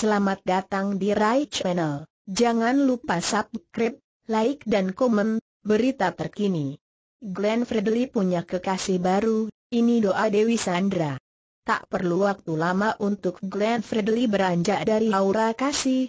Selamat datang di Rai Channel. Jangan lupa subscribe, like dan komen, berita terkini. Glenn Fredly punya kekasih baru, ini doa Dewi Sandra. Tak perlu waktu lama untuk Glenn Fredly beranjak dari aura kasih.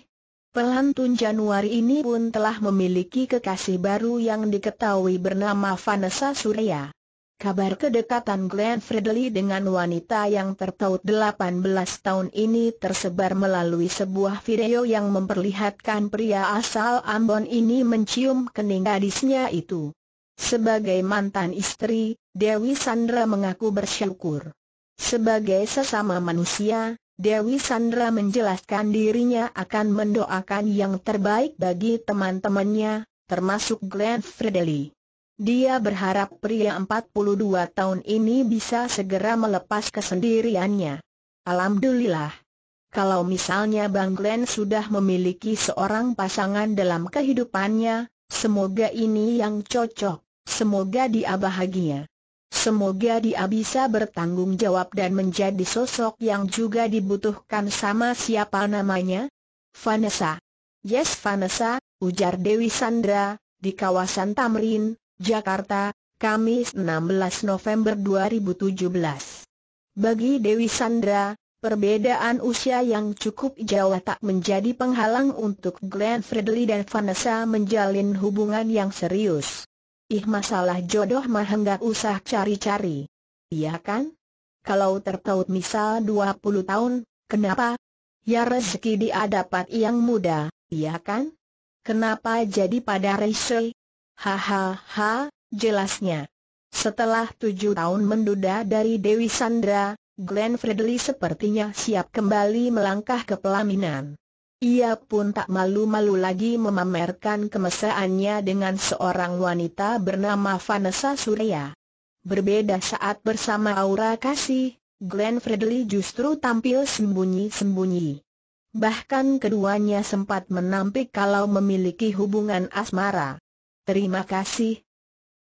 Pelantun Januari ini pun telah memiliki kekasih baru yang diketahui bernama Vanessa Surya. Kabar kedekatan Glenn Fredly dengan wanita yang tertaut 18 tahun ini tersebar melalui sebuah video yang memperlihatkan pria asal Ambon ini mencium kening gadisnya itu. Sebagai mantan istri, Dewi Sandra mengaku bersyukur. Sebagai sesama manusia, Dewi Sandra menjelaskan dirinya akan mendoakan yang terbaik bagi teman-temannya, termasuk Glenn Fredly. Dia berharap pria 42 tahun ini bisa segera melepas kesendiriannya. Alhamdulillah. Kalau misalnya Bang Glenn sudah memiliki seorang pasangan dalam kehidupannya, semoga ini yang cocok, semoga dia bahagia. Semoga dia bisa bertanggung jawab dan menjadi sosok yang juga dibutuhkan sama siapa namanya? Vanessa. Yes Vanessa, ujar Dewi Sandra, di kawasan Tamrin, Jakarta, Kamis 16 November 2017. Bagi Dewi Sandra, perbedaan usia yang cukup jauh tak menjadi penghalang untuk Glenn Fredly dan Vanessa menjalin hubungan yang serius. Ih masalah jodoh mah enggak usah cari-cari. Iya kan? Kalau tertaut misal 20 tahun, kenapa? Ya rezeki dia dapat yang muda, iya kan? Kenapa jadi pada Rachel? Hahaha, jelasnya. Setelah tujuh tahun menduda dari Dewi Sandra, Glenn Fredly sepertinya siap kembali melangkah ke pelaminan. Ia pun tak malu-malu lagi memamerkan kemesraannya dengan seorang wanita bernama Vanessa Surya. Berbeda saat bersama Aura Kasih, Glenn Fredly justru tampil sembunyi-sembunyi. Bahkan keduanya sempat menampik kalau memiliki hubungan asmara. Terima kasih,